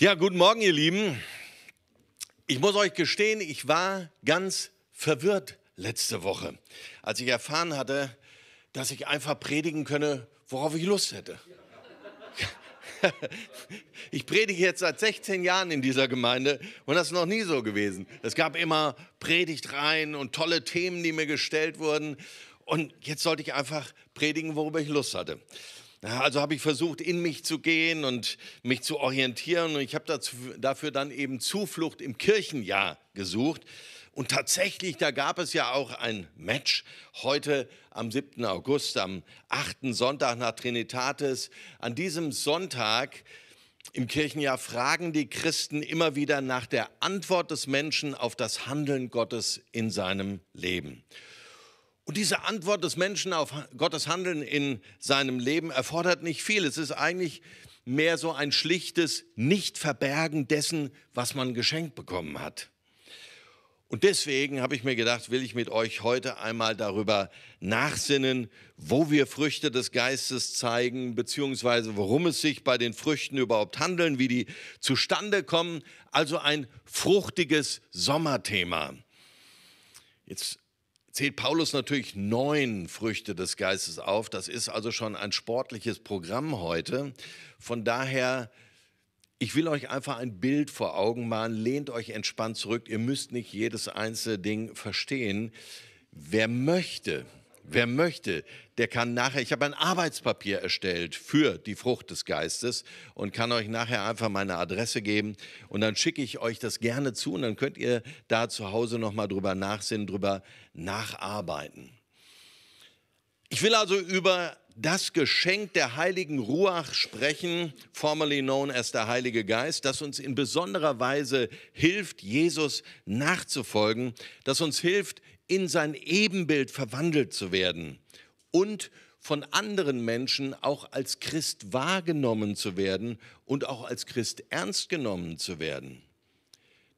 Ja, guten Morgen, ihr Lieben. Ich muss euch gestehen, ich war ganz verwirrt letzte Woche, als ich erfahren hatte, dass ich einfach predigen könne, worauf ich Lust hätte. Ich predige jetzt seit 16 Jahren in dieser Gemeinde und das ist noch nie so gewesen. Es gab immer Predigtreihen und tolle Themen, die mir gestellt wurden. Und jetzt sollte ich einfach predigen, worüber ich Lust hatte. Also habe ich versucht, in mich zu gehen und mich zu orientieren. Und ich habe dafür dann eben Zuflucht im Kirchenjahr gesucht. Und tatsächlich, da gab es ja auch ein Match heute am 7. August, am 8. Sonntag nach Trinitatis. An diesem Sonntag im Kirchenjahr fragen die Christen immer wieder nach der Antwort des Menschen auf das Handeln Gottes in seinem Leben. Und diese Antwort des Menschen auf Gottes Handeln in seinem Leben erfordert nicht viel. Es ist eigentlich mehr so ein schlichtes Nicht-Verbergen dessen, was man geschenkt bekommen hat. Und deswegen habe ich mir gedacht, will ich mit euch heute einmal darüber nachsinnen, wo wir Früchte des Geistes zeigen, beziehungsweise worum es sich bei den Früchten überhaupt handeln, wie die zustande kommen. Also ein fruchtiges Sommerthema. Jetzt zählt Paulus natürlich neun Früchte des Geistes auf. Das ist also schon ein sportliches Programm heute. Von daher, ich will euch einfach ein Bild vor Augen malen. Lehnt euch entspannt zurück. Ihr müsst nicht jedes einzelne Ding verstehen. Wer möchte, Wer möchte, der kann nachher, ich habe ein Arbeitspapier erstellt für die Frucht des Geistes und kann euch nachher einfach meine Adresse geben und dann schicke ich euch das gerne zu und dann könnt ihr da zu Hause nochmal drüber nachsinnen, drüber nacharbeiten. Ich will also über das Geschenk der heiligen Ruach sprechen, formerly known as der Heilige Geist, das uns in besonderer Weise hilft, Jesus nachzufolgen, das uns hilft, in sein Ebenbild verwandelt zu werden und von anderen Menschen auch als Christ wahrgenommen zu werden und auch als Christ ernst genommen zu werden.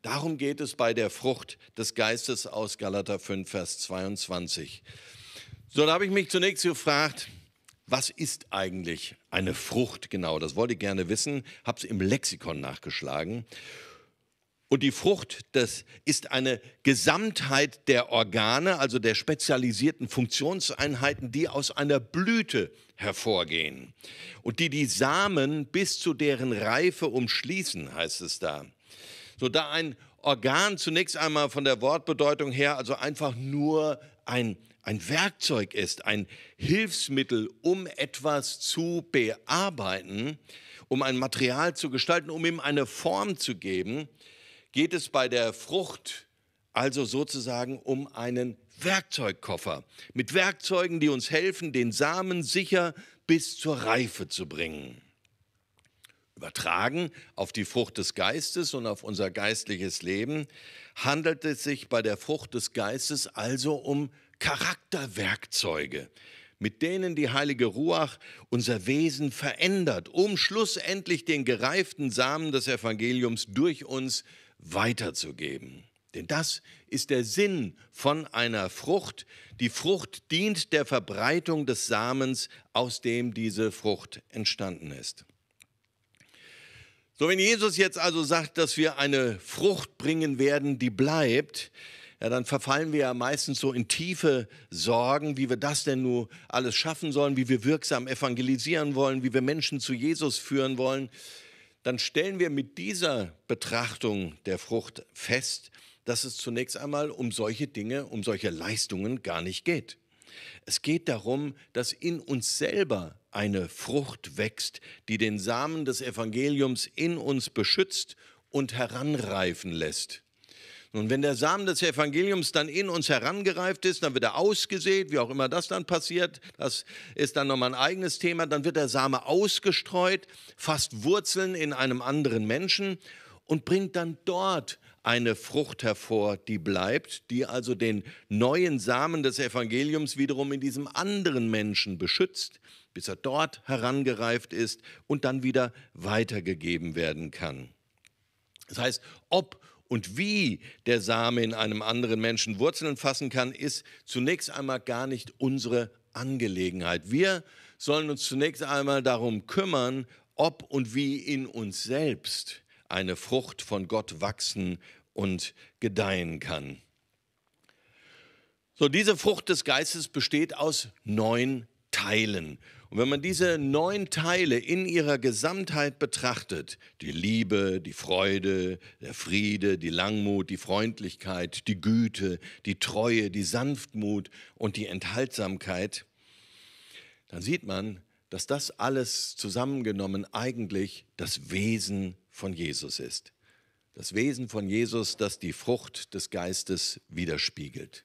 Darum geht es bei der Frucht des Geistes aus Galater 5, Vers 22. So, da habe ich mich zunächst gefragt, was ist eigentlich eine Frucht genau? Das wollte ich gerne wissen, habe es im Lexikon nachgeschlagen. Und die Frucht, das ist eine Gesamtheit der Organe, also der spezialisierten Funktionseinheiten, die aus einer Blüte hervorgehen und die die Samen bis zu deren Reife umschließen, heißt es da. So da ein Organ zunächst einmal von der Wortbedeutung her also einfach nur ein ein Werkzeug ist, ein Hilfsmittel, um etwas zu bearbeiten, um ein Material zu gestalten, um ihm eine Form zu geben, geht es bei der Frucht also sozusagen um einen Werkzeugkoffer mit Werkzeugen, die uns helfen, den Samen sicher bis zur Reife zu bringen. Übertragen auf die Frucht des Geistes und auf unser geistliches Leben handelt es sich bei der Frucht des Geistes also um Charakterwerkzeuge, mit denen die heilige Ruach unser Wesen verändert, um schlussendlich den gereiften Samen des Evangeliums durch uns weiterzugeben. Denn das ist der Sinn von einer Frucht. Die Frucht dient der Verbreitung des Samens, aus dem diese Frucht entstanden ist. So, wenn Jesus jetzt also sagt, dass wir eine Frucht bringen werden, die bleibt, ja, dann verfallen wir ja meistens so in tiefe Sorgen, wie wir das denn nun alles schaffen sollen, wie wir wirksam evangelisieren wollen, wie wir Menschen zu Jesus führen wollen. Dann stellen wir mit dieser Betrachtung der Frucht fest, dass es zunächst einmal um solche Dinge, um solche Leistungen gar nicht geht. Es geht darum, dass in uns selber eine Frucht wächst, die den Samen des Evangeliums in uns beschützt und heranreifen lässt. Und wenn der Samen des Evangeliums dann in uns herangereift ist, dann wird er ausgesät, wie auch immer das dann passiert, das ist dann nochmal ein eigenes Thema, dann wird der Same ausgestreut, fasst Wurzeln in einem anderen Menschen und bringt dann dort eine Frucht hervor, die bleibt, die also den neuen Samen des Evangeliums wiederum in diesem anderen Menschen beschützt, bis er dort herangereift ist und dann wieder weitergegeben werden kann. Das heißt, ob und wie der Same in einem anderen Menschen Wurzeln fassen kann, ist zunächst einmal gar nicht unsere Angelegenheit. Wir sollen uns zunächst einmal darum kümmern, ob und wie in uns selbst eine Frucht von Gott wachsen und gedeihen kann. So, diese Frucht des Geistes besteht aus neun Teilen. Und wenn man diese neun Teile in ihrer Gesamtheit betrachtet, die Liebe, die Freude, der Friede, die Langmut, die Freundlichkeit, die Güte, die Treue, die Sanftmut und die Enthaltsamkeit, dann sieht man, dass das alles zusammengenommen eigentlich das Wesen von Jesus ist. Das Wesen von Jesus, das die Frucht des Geistes widerspiegelt.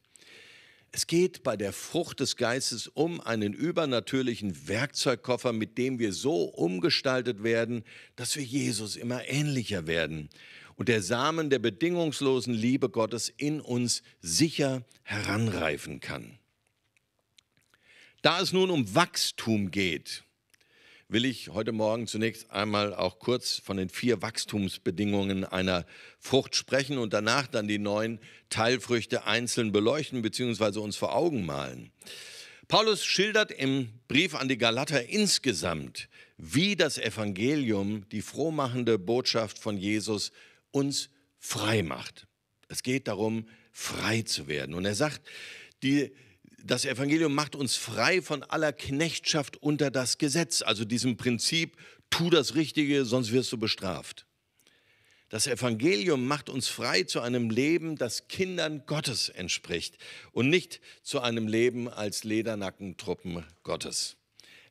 Es geht bei der Frucht des Geistes um einen übernatürlichen Werkzeugkoffer, mit dem wir so umgestaltet werden, dass wir Jesus immer ähnlicher werden und der Samen der bedingungslosen Liebe Gottes in uns sicher heranreifen kann. Da es nun um Wachstum geht, will ich heute Morgen zunächst einmal auch kurz von den vier Wachstumsbedingungen einer Frucht sprechen und danach dann die neuen Teilfrüchte einzeln beleuchten bzw. uns vor Augen malen. Paulus schildert im Brief an die Galater insgesamt, wie das Evangelium, die frohmachende Botschaft von Jesus, uns frei macht. Es geht darum, frei zu werden. Und er sagt, die das Evangelium macht uns frei von aller Knechtschaft unter das Gesetz, also diesem Prinzip, tu das Richtige, sonst wirst du bestraft. Das Evangelium macht uns frei zu einem Leben, das Kindern Gottes entspricht und nicht zu einem Leben als Ledernackentruppen Gottes.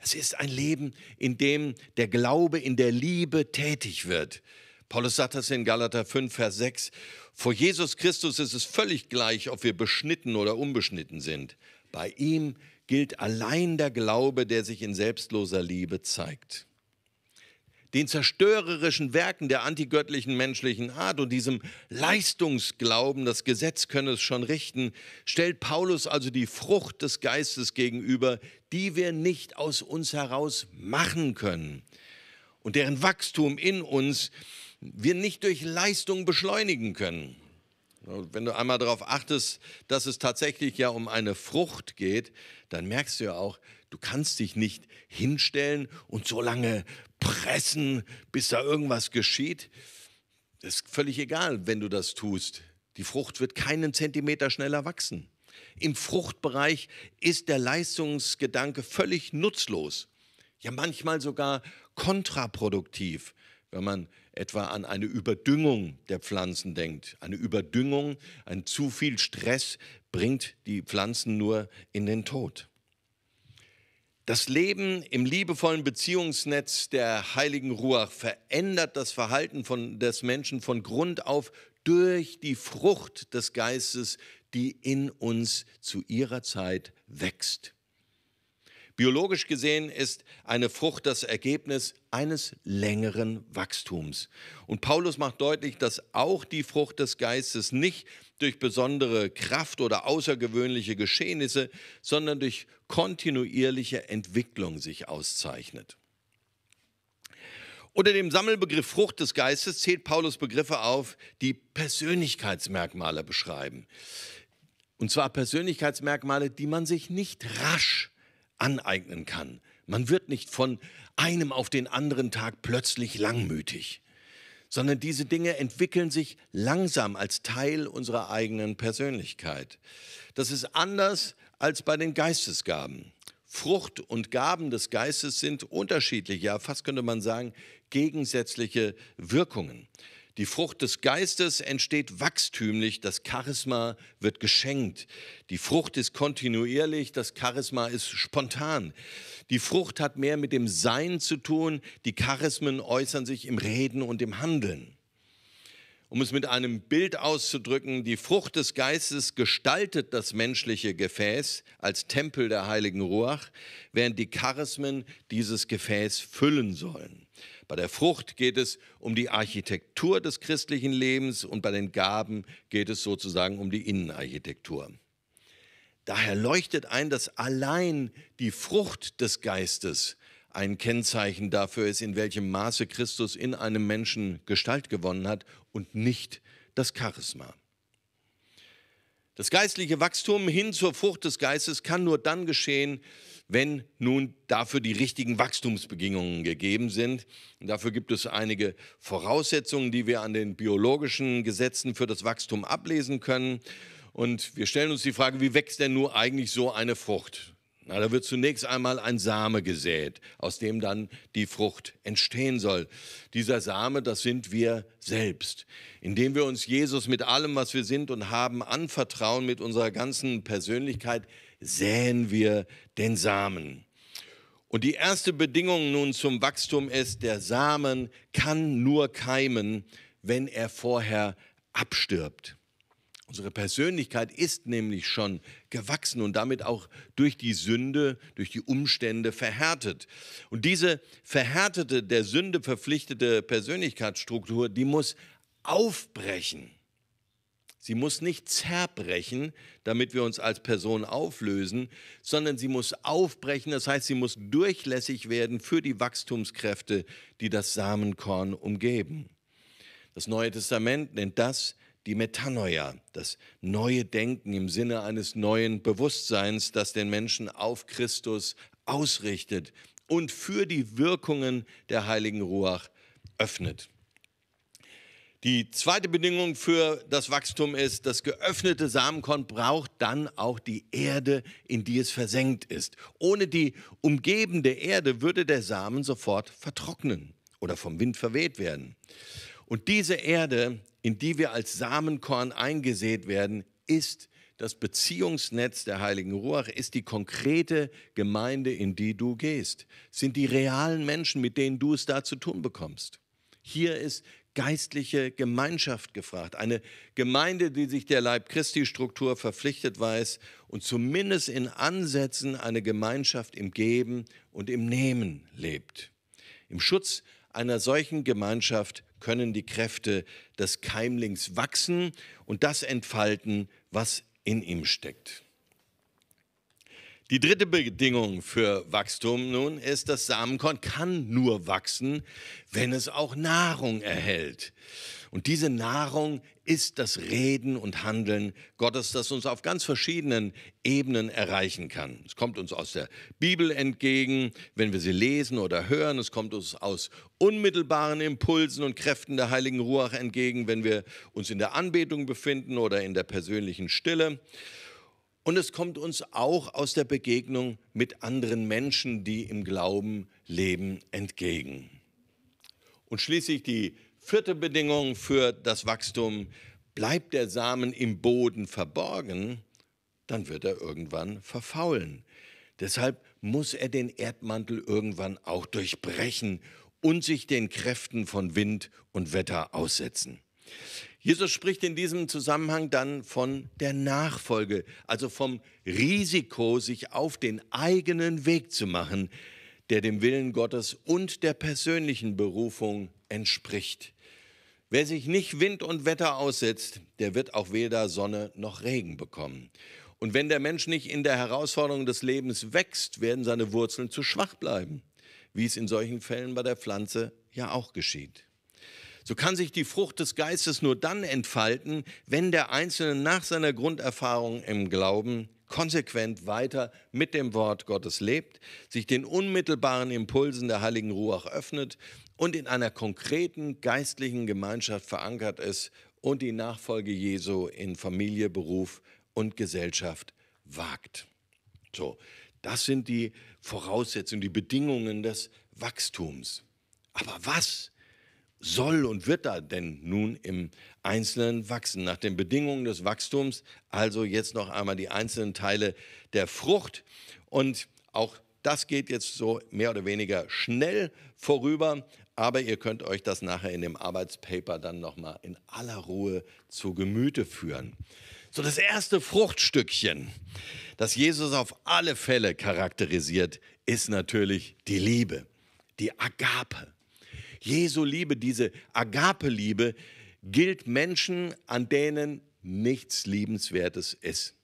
Es ist ein Leben, in dem der Glaube in der Liebe tätig wird. Paulus sagt das in Galater 5, Vers 6. Vor Jesus Christus ist es völlig gleich, ob wir beschnitten oder unbeschnitten sind. Bei ihm gilt allein der Glaube, der sich in selbstloser Liebe zeigt. Den zerstörerischen Werken der antigöttlichen menschlichen Art und diesem Leistungsglauben, das Gesetz könne es schon richten, stellt Paulus also die Frucht des Geistes gegenüber, die wir nicht aus uns heraus machen können und deren Wachstum in uns wir nicht durch Leistung beschleunigen können. Wenn du einmal darauf achtest, dass es tatsächlich ja um eine Frucht geht, dann merkst du ja auch, du kannst dich nicht hinstellen und so lange pressen, bis da irgendwas geschieht. Das ist völlig egal, wenn du das tust. Die Frucht wird keinen Zentimeter schneller wachsen. Im Fruchtbereich ist der Leistungsgedanke völlig nutzlos, ja manchmal sogar kontraproduktiv, wenn man etwa an eine Überdüngung der Pflanzen denkt. Eine Überdüngung, ein zu viel Stress bringt die Pflanzen nur in den Tod. Das Leben im liebevollen Beziehungsnetz der heiligen Ruach verändert das Verhalten von, des Menschen von Grund auf durch die Frucht des Geistes, die in uns zu ihrer Zeit wächst. Biologisch gesehen ist eine Frucht das Ergebnis eines längeren Wachstums. Und Paulus macht deutlich, dass auch die Frucht des Geistes nicht durch besondere Kraft oder außergewöhnliche Geschehnisse, sondern durch kontinuierliche Entwicklung sich auszeichnet. Unter dem Sammelbegriff Frucht des Geistes zählt Paulus Begriffe auf, die Persönlichkeitsmerkmale beschreiben. Und zwar Persönlichkeitsmerkmale, die man sich nicht rasch aneignen kann. Man wird nicht von einem auf den anderen Tag plötzlich langmütig, sondern diese Dinge entwickeln sich langsam als Teil unserer eigenen Persönlichkeit. Das ist anders als bei den Geistesgaben. Frucht und Gaben des Geistes sind unterschiedliche, ja fast könnte man sagen gegensätzliche Wirkungen. Die Frucht des Geistes entsteht wachstümlich, das Charisma wird geschenkt. Die Frucht ist kontinuierlich, das Charisma ist spontan. Die Frucht hat mehr mit dem Sein zu tun, die Charismen äußern sich im Reden und im Handeln. Um es mit einem Bild auszudrücken, die Frucht des Geistes gestaltet das menschliche Gefäß als Tempel der heiligen Ruach, während die Charismen dieses Gefäß füllen sollen. Bei der Frucht geht es um die Architektur des christlichen Lebens und bei den Gaben geht es sozusagen um die Innenarchitektur. Daher leuchtet ein, dass allein die Frucht des Geistes ein Kennzeichen dafür ist, in welchem Maße Christus in einem Menschen Gestalt gewonnen hat und nicht das Charisma. Das geistliche Wachstum hin zur Frucht des Geistes kann nur dann geschehen, wenn nun dafür die richtigen Wachstumsbedingungen gegeben sind. Und dafür gibt es einige Voraussetzungen, die wir an den biologischen Gesetzen für das Wachstum ablesen können. Und wir stellen uns die Frage, wie wächst denn nur eigentlich so eine Frucht? Na, da wird zunächst einmal ein Same gesät, aus dem dann die Frucht entstehen soll. Dieser Same, das sind wir selbst. Indem wir uns Jesus mit allem, was wir sind und haben, anvertrauen, mit unserer ganzen Persönlichkeit, säen wir den Samen. Und die erste Bedingung nun zum Wachstum ist, der Samen kann nur keimen, wenn er vorher abstirbt. Unsere Persönlichkeit ist nämlich schon gewachsen und damit auch durch die Sünde, durch die Umstände verhärtet. Und diese verhärtete, der Sünde verpflichtete Persönlichkeitsstruktur, die muss aufbrechen. Sie muss nicht zerbrechen, damit wir uns als Person auflösen, sondern sie muss aufbrechen, das heißt, sie muss durchlässig werden für die Wachstumskräfte, die das Samenkorn umgeben. Das Neue Testament nennt das die Metanoia, das neue Denken im Sinne eines neuen Bewusstseins, das den Menschen auf Christus ausrichtet und für die Wirkungen der heiligen Ruach öffnet. Die zweite Bedingung für das Wachstum ist, das geöffnete Samenkorn braucht dann auch die Erde, in die es versenkt ist. Ohne die umgebende Erde würde der Samen sofort vertrocknen oder vom Wind verweht werden. Und diese Erde, in die wir als Samenkorn eingesät werden, ist das Beziehungsnetz der Heiligen Ruach ist die konkrete Gemeinde, in die du gehst. Sind die realen Menschen, mit denen du es da zu tun bekommst. Hier ist geistliche Gemeinschaft gefragt. Eine Gemeinde, die sich der Leib Christi Struktur verpflichtet weiß und zumindest in Ansätzen eine Gemeinschaft im Geben und im Nehmen lebt. Im Schutz einer solchen Gemeinschaft können die Kräfte des Keimlings wachsen und das entfalten, was in ihm steckt. Die dritte Bedingung für Wachstum nun ist, das Samenkorn kann nur wachsen, wenn es auch Nahrung erhält. Und diese Nahrung ist das Reden und Handeln Gottes, das uns auf ganz verschiedenen Ebenen erreichen kann. Es kommt uns aus der Bibel entgegen, wenn wir sie lesen oder hören. Es kommt uns aus unmittelbaren Impulsen und Kräften der heiligen Ruach entgegen, wenn wir uns in der Anbetung befinden oder in der persönlichen Stille. Und es kommt uns auch aus der Begegnung mit anderen Menschen, die im Glauben leben, entgegen. Und schließlich die vierte Bedingung für das Wachstum, bleibt der Samen im Boden verborgen, dann wird er irgendwann verfaulen. Deshalb muss er den Erdmantel irgendwann auch durchbrechen und sich den Kräften von Wind und Wetter aussetzen. Jesus spricht in diesem Zusammenhang dann von der Nachfolge, also vom Risiko, sich auf den eigenen Weg zu machen, der dem Willen Gottes und der persönlichen Berufung entspricht. Wer sich nicht Wind und Wetter aussetzt, der wird auch weder Sonne noch Regen bekommen. Und wenn der Mensch nicht in der Herausforderung des Lebens wächst, werden seine Wurzeln zu schwach bleiben, wie es in solchen Fällen bei der Pflanze ja auch geschieht. So kann sich die Frucht des Geistes nur dann entfalten, wenn der Einzelne nach seiner Grunderfahrung im Glauben konsequent weiter mit dem Wort Gottes lebt, sich den unmittelbaren Impulsen der heiligen Ruach öffnet und in einer konkreten geistlichen Gemeinschaft verankert ist und die Nachfolge Jesu in Familie, Beruf und Gesellschaft wagt. So, das sind die Voraussetzungen, die Bedingungen des Wachstums. Aber was soll und wird da denn nun im Einzelnen wachsen? Nach den Bedingungen des Wachstums, also jetzt noch einmal die einzelnen Teile der Frucht. Und auch das geht jetzt so mehr oder weniger schnell vorüber, aber ihr könnt euch das nachher in dem Arbeitspaper dann nochmal in aller Ruhe zu Gemüte führen. So, das erste Fruchtstückchen, das Jesus auf alle Fälle charakterisiert, ist natürlich die Liebe, die Agape. Jesu Liebe, diese Agape-Liebe gilt Menschen, an denen nichts Liebenswertes ist,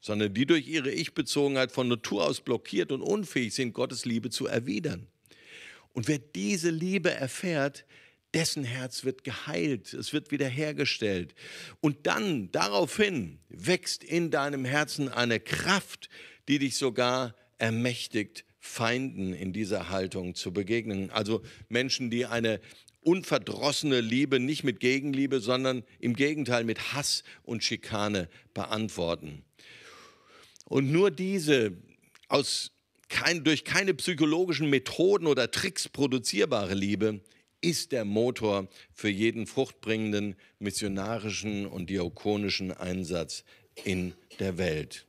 sondern die durch ihre Ich-Bezogenheit von Natur aus blockiert und unfähig sind, Gottes Liebe zu erwidern. Und wer diese Liebe erfährt, dessen Herz wird geheilt, es wird wiederhergestellt. Und dann daraufhin wächst in deinem Herzen eine Kraft, die dich sogar ermächtigt, Feinden in dieser Haltung zu begegnen. Also Menschen, die eine unverdrossene Liebe nicht mit Gegenliebe, sondern im Gegenteil mit Hass und Schikane beantworten. Und nur diese aus kein, durch keine psychologischen Methoden oder Tricks produzierbare Liebe ist der Motor für jeden fruchtbringenden missionarischen und diakonischen Einsatz in der Welt.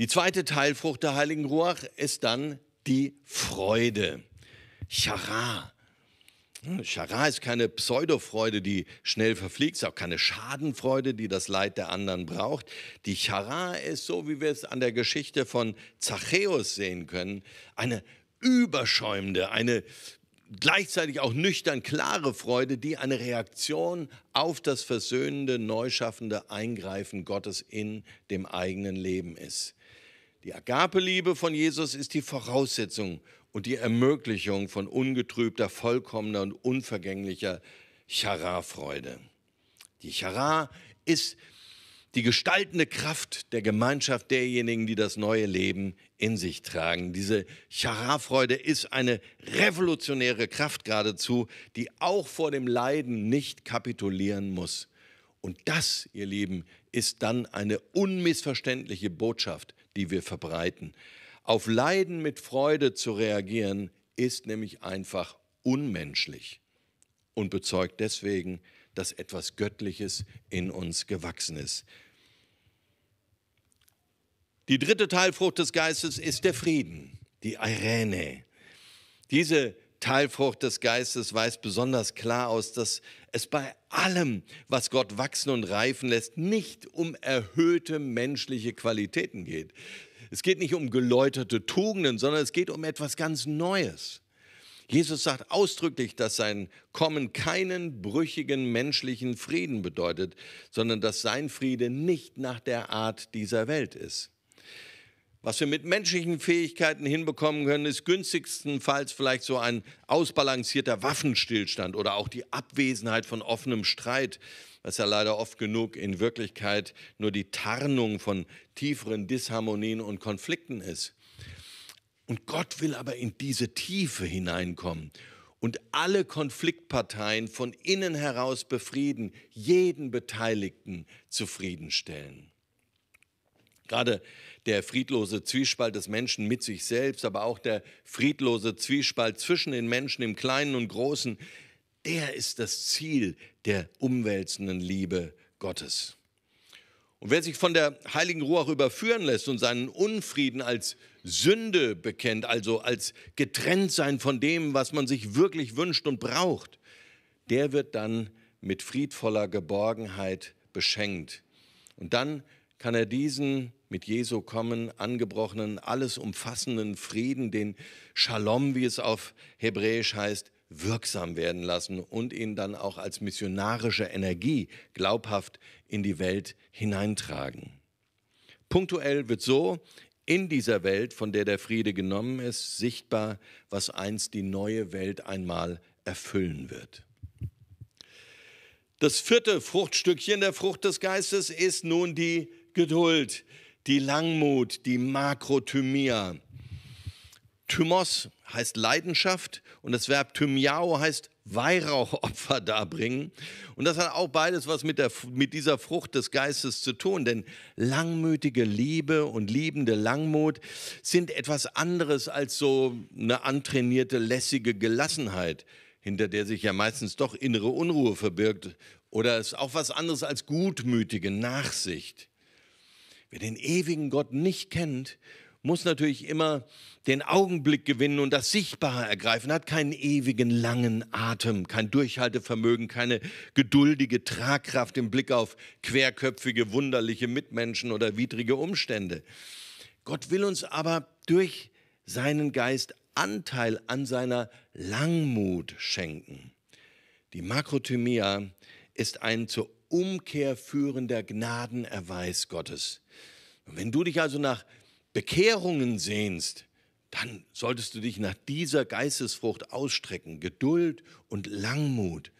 Die zweite Teilfrucht der Heiligen Ruach ist dann die Freude. Chara. Chara hm, ist keine Pseudofreude, die schnell verfliegt, ist auch keine Schadenfreude, die das Leid der anderen braucht. Die Chara ist, so wie wir es an der Geschichte von Zachäus sehen können, eine überschäumende, eine gleichzeitig auch nüchtern klare Freude, die eine Reaktion auf das versöhnende, neuschaffende Eingreifen Gottes in dem eigenen Leben ist. Die Agapeliebe von Jesus ist die Voraussetzung und die Ermöglichung von ungetrübter, vollkommener und unvergänglicher Charah-Freude. Die Charah ist die gestaltende Kraft der Gemeinschaft derjenigen, die das neue Leben in sich tragen. Diese Charah-Freude ist eine revolutionäre Kraft geradezu, die auch vor dem Leiden nicht kapitulieren muss. Und das, ihr Lieben, ist dann eine unmissverständliche Botschaft, die wir verbreiten. Auf Leiden mit Freude zu reagieren, ist nämlich einfach unmenschlich und bezeugt deswegen, dass etwas Göttliches in uns gewachsen ist. Die dritte Teilfrucht des Geistes ist der Frieden, die Irene. Diese Teilfrucht des Geistes weist besonders klar aus, dass es bei allem, was Gott wachsen und reifen lässt, nicht um erhöhte menschliche Qualitäten geht. Es geht nicht um geläuterte Tugenden, sondern es geht um etwas ganz Neues. Jesus sagt ausdrücklich, dass sein Kommen keinen brüchigen menschlichen Frieden bedeutet, sondern dass sein Friede nicht nach der Art dieser Welt ist. Was wir mit menschlichen Fähigkeiten hinbekommen können, ist günstigstenfalls vielleicht so ein ausbalancierter Waffenstillstand oder auch die Abwesenheit von offenem Streit, was ja leider oft genug in Wirklichkeit nur die Tarnung von tieferen Disharmonien und Konflikten ist. Und Gott will aber in diese Tiefe hineinkommen und alle Konfliktparteien von innen heraus befrieden, jeden Beteiligten zufriedenstellen. Gerade der friedlose Zwiespalt des Menschen mit sich selbst, aber auch der friedlose Zwiespalt zwischen den Menschen im Kleinen und Großen, der ist das Ziel der umwälzenden Liebe Gottes. Und wer sich von der heiligen Ruhe auch überführen lässt und seinen Unfrieden als Sünde bekennt, also als Getrenntsein von dem, was man sich wirklich wünscht und braucht, der wird dann mit friedvoller Geborgenheit beschenkt. Und dann kann er diesen mit Jesu Kommen angebrochenen, alles umfassenden Frieden, den Shalom, wie es auf Hebräisch heißt, wirksam werden lassen und ihn dann auch als missionarische Energie glaubhaft in die Welt hineintragen. Punktuell wird so in dieser Welt, von der der Friede genommen ist, sichtbar, was einst die neue Welt einmal erfüllen wird. Das vierte Fruchtstückchen der Frucht des Geistes ist nun die Geduld die Langmut, die Makrothymia. Thymos heißt Leidenschaft und das Verb Thymiao heißt Weihrauchopfer darbringen. Und das hat auch beides was mit, der, mit dieser Frucht des Geistes zu tun, denn langmütige Liebe und liebende Langmut sind etwas anderes als so eine antrainierte, lässige Gelassenheit, hinter der sich ja meistens doch innere Unruhe verbirgt. Oder es ist auch was anderes als gutmütige Nachsicht. Wer den ewigen Gott nicht kennt, muss natürlich immer den Augenblick gewinnen und das Sichtbare ergreifen, hat keinen ewigen langen Atem, kein Durchhaltevermögen, keine geduldige Tragkraft im Blick auf querköpfige, wunderliche Mitmenschen oder widrige Umstände. Gott will uns aber durch seinen Geist Anteil an seiner Langmut schenken. Die Makrothymia ist ein zur umkehrführender Gnadenerweis Gottes. Und wenn du dich also nach Bekehrungen sehnst, dann solltest du dich nach dieser Geistesfrucht ausstrecken. Geduld und Langmut.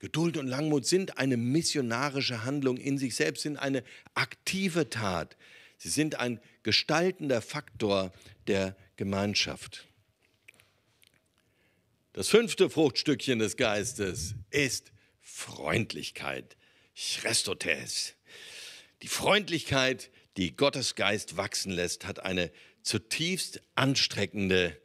Geduld und Langmut sind eine missionarische Handlung in sich selbst, sind eine aktive Tat. Sie sind ein gestaltender Faktor der Gemeinschaft. Das fünfte Fruchtstückchen des Geistes ist Freundlichkeit. Chrestotes. Die Freundlichkeit, die Gottes Geist wachsen lässt, hat eine zutiefst anstreckende,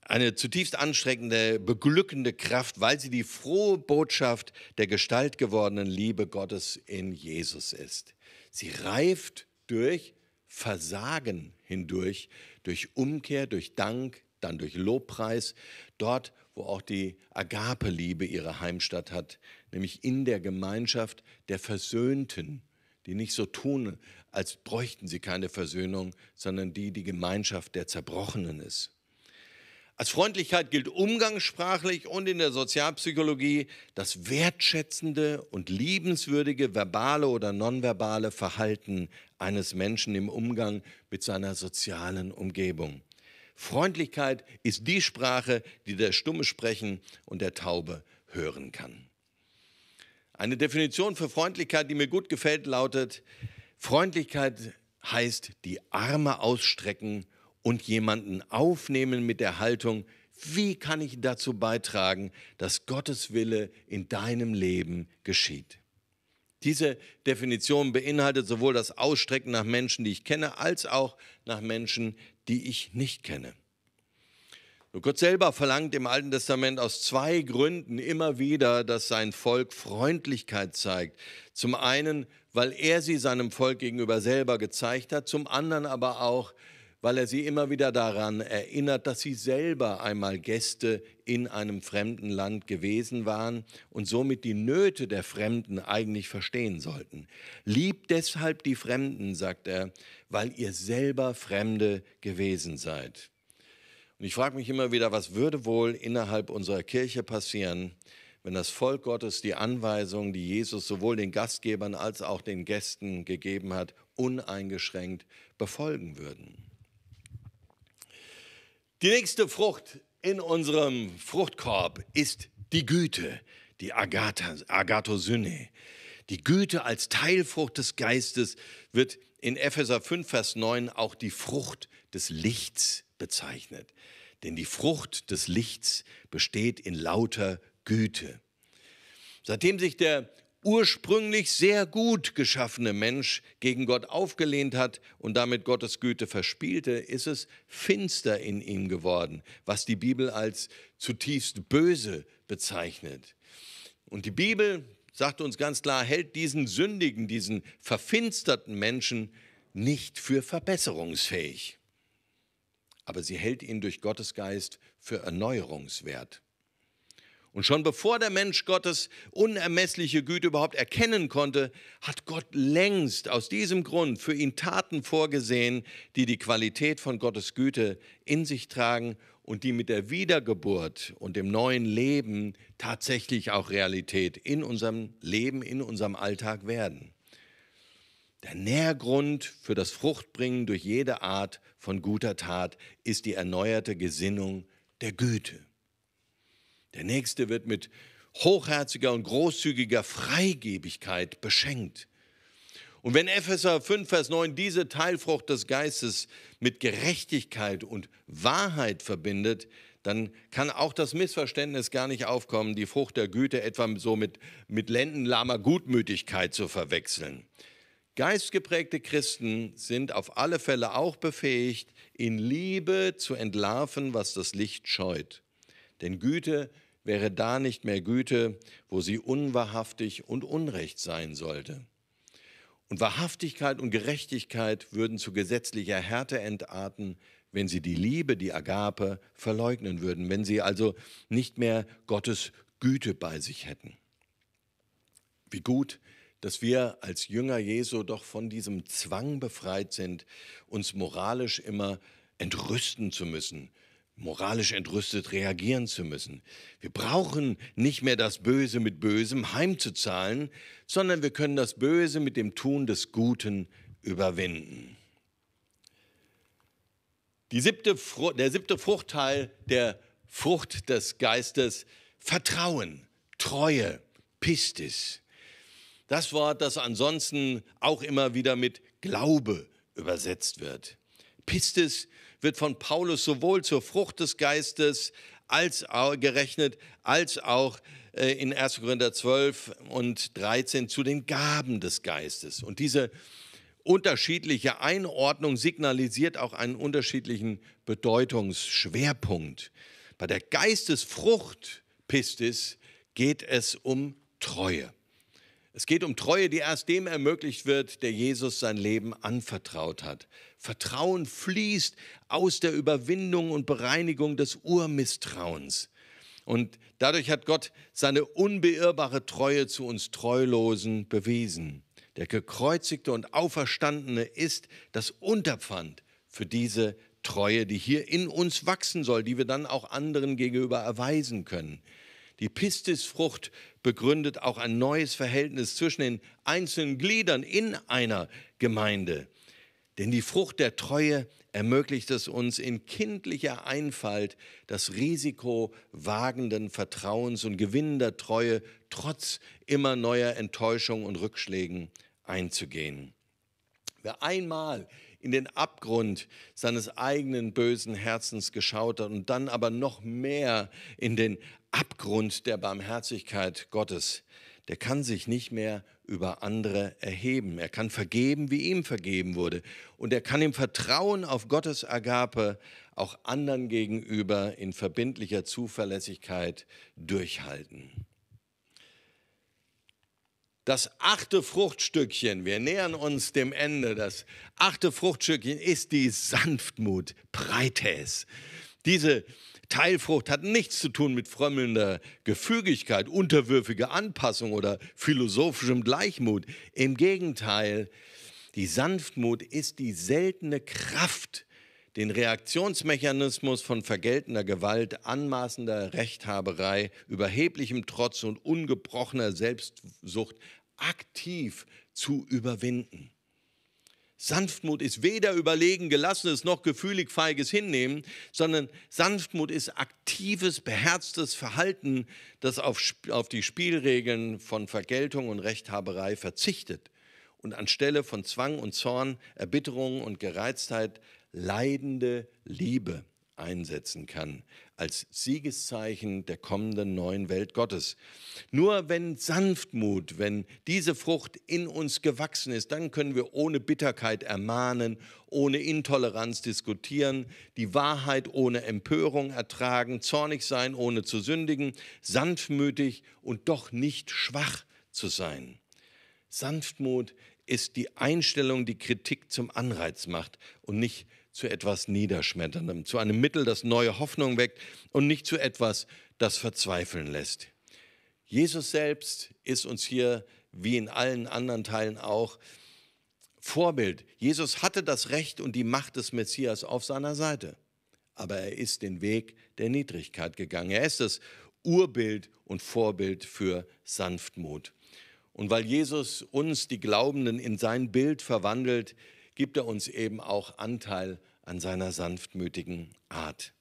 eine zutiefst anstreckende, beglückende Kraft, weil sie die frohe Botschaft der Gestalt gewordenen Liebe Gottes in Jesus ist. Sie reift durch Versagen hindurch, durch Umkehr, durch Dank, dann durch Lobpreis, dort, wo auch die Agape-Liebe ihre Heimstatt hat, nämlich in der Gemeinschaft der Versöhnten, die nicht so tun, als bräuchten sie keine Versöhnung, sondern die die Gemeinschaft der Zerbrochenen ist. Als Freundlichkeit gilt umgangssprachlich und in der Sozialpsychologie das wertschätzende und liebenswürdige verbale oder nonverbale Verhalten eines Menschen im Umgang mit seiner sozialen Umgebung. Freundlichkeit ist die Sprache, die der Stumme sprechen und der Taube hören kann. Eine Definition für Freundlichkeit, die mir gut gefällt, lautet, Freundlichkeit heißt die Arme ausstrecken und jemanden aufnehmen mit der Haltung, wie kann ich dazu beitragen, dass Gottes Wille in deinem Leben geschieht. Diese Definition beinhaltet sowohl das Ausstrecken nach Menschen, die ich kenne, als auch nach Menschen, die ich nicht kenne. Und Gott selber verlangt im Alten Testament aus zwei Gründen immer wieder, dass sein Volk Freundlichkeit zeigt. Zum einen, weil er sie seinem Volk gegenüber selber gezeigt hat, zum anderen aber auch, weil er sie immer wieder daran erinnert, dass sie selber einmal Gäste in einem fremden Land gewesen waren und somit die Nöte der Fremden eigentlich verstehen sollten. Liebt deshalb die Fremden, sagt er, weil ihr selber Fremde gewesen seid. Und ich frage mich immer wieder, was würde wohl innerhalb unserer Kirche passieren, wenn das Volk Gottes die Anweisungen, die Jesus sowohl den Gastgebern als auch den Gästen gegeben hat, uneingeschränkt befolgen würden. Die nächste Frucht in unserem Fruchtkorb ist die Güte, die Agatha, Agathosyne. Die Güte als Teilfrucht des Geistes wird in Epheser 5, Vers 9 auch die Frucht des Lichts bezeichnet. Denn die Frucht des Lichts besteht in lauter Güte. Seitdem sich der ursprünglich sehr gut geschaffene Mensch gegen Gott aufgelehnt hat und damit Gottes Güte verspielte, ist es finster in ihm geworden, was die Bibel als zutiefst böse bezeichnet. Und die Bibel sagt uns ganz klar, hält diesen sündigen, diesen verfinsterten Menschen nicht für verbesserungsfähig, aber sie hält ihn durch Gottes Geist für erneuerungswert. Und schon bevor der Mensch Gottes unermessliche Güte überhaupt erkennen konnte, hat Gott längst aus diesem Grund für ihn Taten vorgesehen, die die Qualität von Gottes Güte in sich tragen und die mit der Wiedergeburt und dem neuen Leben tatsächlich auch Realität in unserem Leben, in unserem Alltag werden. Der Nährgrund für das Fruchtbringen durch jede Art von guter Tat ist die erneuerte Gesinnung der Güte. Der nächste wird mit hochherziger und großzügiger Freigebigkeit beschenkt. Und wenn Epheser 5, Vers 9 diese Teilfrucht des Geistes mit Gerechtigkeit und Wahrheit verbindet, dann kann auch das Missverständnis gar nicht aufkommen, die Frucht der Güte etwa so mit, mit lendenlahmer Gutmütigkeit zu verwechseln. Geistgeprägte Christen sind auf alle Fälle auch befähigt, in Liebe zu entlarven, was das Licht scheut. Denn Güte wäre da nicht mehr Güte, wo sie unwahrhaftig und unrecht sein sollte. Und Wahrhaftigkeit und Gerechtigkeit würden zu gesetzlicher Härte entarten, wenn sie die Liebe, die Agape, verleugnen würden, wenn sie also nicht mehr Gottes Güte bei sich hätten. Wie gut, dass wir als Jünger Jesu doch von diesem Zwang befreit sind, uns moralisch immer entrüsten zu müssen, moralisch entrüstet reagieren zu müssen. Wir brauchen nicht mehr das Böse mit Bösem heimzuzahlen, sondern wir können das Böse mit dem Tun des Guten überwinden. Siebte, der siebte Fruchtteil der Frucht des Geistes, Vertrauen, Treue, Pistis. Das Wort, das ansonsten auch immer wieder mit Glaube übersetzt wird. Pistis wird von Paulus sowohl zur Frucht des Geistes als auch, gerechnet, als auch äh, in 1. Korinther 12 und 13 zu den Gaben des Geistes. Und diese unterschiedliche Einordnung signalisiert auch einen unterschiedlichen Bedeutungsschwerpunkt. Bei der Geistesfrucht Pistis geht es um Treue. Es geht um Treue, die erst dem ermöglicht wird, der Jesus sein Leben anvertraut hat. Vertrauen fließt aus der Überwindung und Bereinigung des Urmisstrauens. Und dadurch hat Gott seine unbeirrbare Treue zu uns Treulosen bewiesen. Der gekreuzigte und auferstandene ist das Unterpfand für diese Treue, die hier in uns wachsen soll, die wir dann auch anderen gegenüber erweisen können. Die Pistisfrucht begründet auch ein neues Verhältnis zwischen den einzelnen Gliedern in einer Gemeinde. Denn die Frucht der Treue ermöglicht es uns in kindlicher Einfalt, das Risiko wagenden Vertrauens und gewinnender Treue trotz immer neuer Enttäuschungen und Rückschlägen einzugehen. Wer einmal in den Abgrund seines eigenen bösen Herzens geschaut hat und dann aber noch mehr in den Abgrund der Barmherzigkeit Gottes, der kann sich nicht mehr über andere erheben. Er kann vergeben, wie ihm vergeben wurde. Und er kann im Vertrauen auf Gottes Agape auch anderen gegenüber in verbindlicher Zuverlässigkeit durchhalten. Das achte Fruchtstückchen, wir nähern uns dem Ende, das achte Fruchtstückchen ist die Sanftmut, Breites. Diese Teilfrucht hat nichts zu tun mit frömmelnder Gefügigkeit, unterwürfiger Anpassung oder philosophischem Gleichmut. Im Gegenteil, die Sanftmut ist die seltene Kraft, den Reaktionsmechanismus von vergeltender Gewalt, anmaßender Rechthaberei, überheblichem Trotz und ungebrochener Selbstsucht aktiv zu überwinden. Sanftmut ist weder überlegen, gelassenes noch gefühlig feiges Hinnehmen, sondern Sanftmut ist aktives, beherztes Verhalten, das auf, auf die Spielregeln von Vergeltung und Rechthaberei verzichtet und anstelle von Zwang und Zorn, Erbitterung und Gereiztheit leidende Liebe einsetzen kann, als Siegeszeichen der kommenden neuen Welt Gottes. Nur wenn Sanftmut, wenn diese Frucht in uns gewachsen ist, dann können wir ohne Bitterkeit ermahnen, ohne Intoleranz diskutieren, die Wahrheit ohne Empörung ertragen, zornig sein, ohne zu sündigen, sanftmütig und doch nicht schwach zu sein. Sanftmut ist die Einstellung, die Kritik zum Anreiz macht und nicht zu etwas Niederschmetterndem, zu einem Mittel, das neue Hoffnung weckt und nicht zu etwas, das verzweifeln lässt. Jesus selbst ist uns hier, wie in allen anderen Teilen auch, Vorbild. Jesus hatte das Recht und die Macht des Messias auf seiner Seite, aber er ist den Weg der Niedrigkeit gegangen. Er ist das Urbild und Vorbild für Sanftmut. Und weil Jesus uns, die Glaubenden, in sein Bild verwandelt, gibt er uns eben auch Anteil an seiner sanftmütigen Art.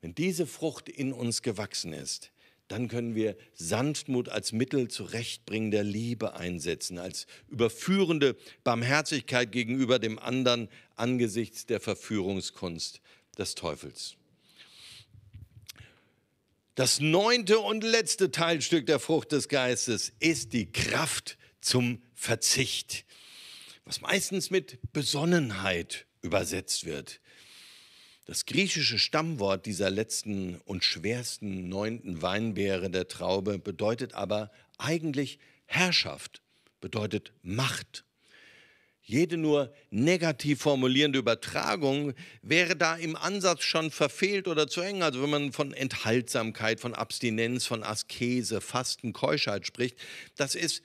Wenn diese Frucht in uns gewachsen ist, dann können wir Sanftmut als Mittel zurechtbringender Liebe einsetzen, als überführende Barmherzigkeit gegenüber dem anderen angesichts der Verführungskunst des Teufels. Das neunte und letzte Teilstück der Frucht des Geistes ist die Kraft zum Verzicht was meistens mit Besonnenheit übersetzt wird. Das griechische Stammwort dieser letzten und schwersten neunten Weinbeere der Traube bedeutet aber eigentlich Herrschaft, bedeutet Macht. Jede nur negativ formulierende Übertragung wäre da im Ansatz schon verfehlt oder zu eng. Also wenn man von Enthaltsamkeit, von Abstinenz, von Askese, Fasten, Keuschheit spricht, das ist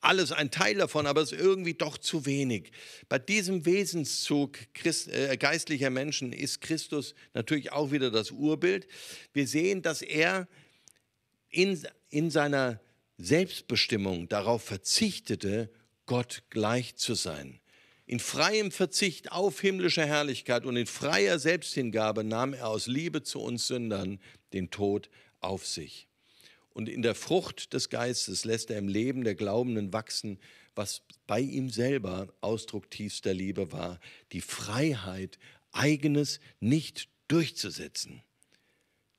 alles ein Teil davon, aber es ist irgendwie doch zu wenig. Bei diesem Wesenszug Christ, äh, geistlicher Menschen ist Christus natürlich auch wieder das Urbild. Wir sehen, dass er in, in seiner Selbstbestimmung darauf verzichtete, Gott gleich zu sein. In freiem Verzicht auf himmlische Herrlichkeit und in freier Selbsthingabe nahm er aus Liebe zu uns Sündern den Tod auf sich. Und in der Frucht des Geistes lässt er im Leben der Glaubenden wachsen, was bei ihm selber Ausdruck tiefster Liebe war, die Freiheit, eigenes nicht durchzusetzen.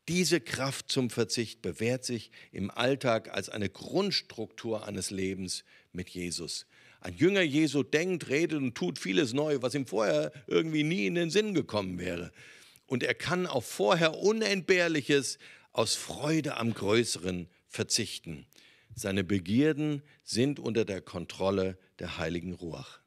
Diese Kraft zum Verzicht bewährt sich im Alltag als eine Grundstruktur eines Lebens mit Jesus. Ein Jünger Jesu denkt, redet und tut vieles neu, was ihm vorher irgendwie nie in den Sinn gekommen wäre. Und er kann auch vorher Unentbehrliches aus Freude am Größeren verzichten. Seine Begierden sind unter der Kontrolle der heiligen Ruach.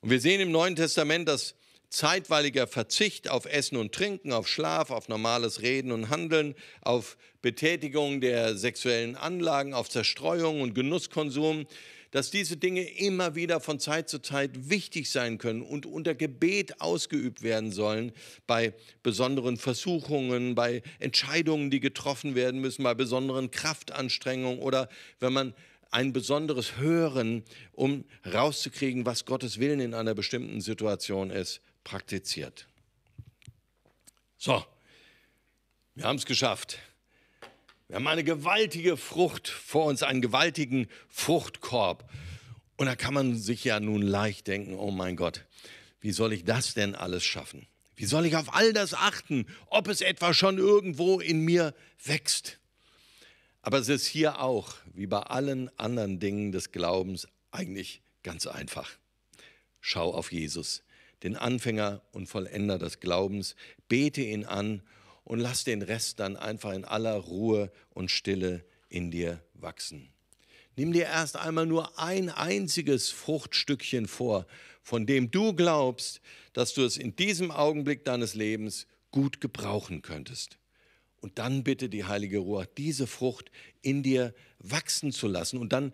Und wir sehen im Neuen Testament, dass zeitweiliger Verzicht auf Essen und Trinken, auf Schlaf, auf normales Reden und Handeln, auf Betätigung der sexuellen Anlagen, auf Zerstreuung und Genusskonsum dass diese Dinge immer wieder von Zeit zu Zeit wichtig sein können und unter Gebet ausgeübt werden sollen bei besonderen Versuchungen, bei Entscheidungen, die getroffen werden müssen, bei besonderen Kraftanstrengungen oder wenn man ein besonderes Hören, um rauszukriegen, was Gottes Willen in einer bestimmten Situation ist, praktiziert. So, wir haben es geschafft. Wir haben eine gewaltige Frucht vor uns, einen gewaltigen Fruchtkorb. Und da kann man sich ja nun leicht denken, oh mein Gott, wie soll ich das denn alles schaffen? Wie soll ich auf all das achten, ob es etwa schon irgendwo in mir wächst? Aber es ist hier auch, wie bei allen anderen Dingen des Glaubens, eigentlich ganz einfach. Schau auf Jesus, den Anfänger und Vollender des Glaubens, bete ihn an und lass den Rest dann einfach in aller Ruhe und Stille in dir wachsen. Nimm dir erst einmal nur ein einziges Fruchtstückchen vor, von dem du glaubst, dass du es in diesem Augenblick deines Lebens gut gebrauchen könntest. Und dann bitte die Heilige Ruhe, diese Frucht in dir wachsen zu lassen. Und dann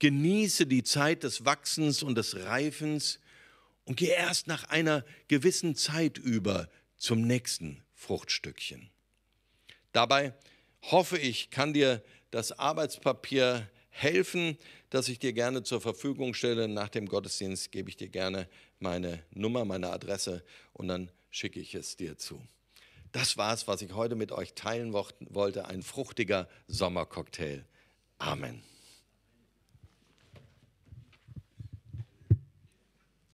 genieße die Zeit des Wachsens und des Reifens und geh erst nach einer gewissen Zeit über zum nächsten Fruchtstückchen. Dabei hoffe ich, kann dir das Arbeitspapier helfen, das ich dir gerne zur Verfügung stelle. Nach dem Gottesdienst gebe ich dir gerne meine Nummer, meine Adresse und dann schicke ich es dir zu. Das war es, was ich heute mit euch teilen wollte. Ein fruchtiger Sommercocktail. Amen.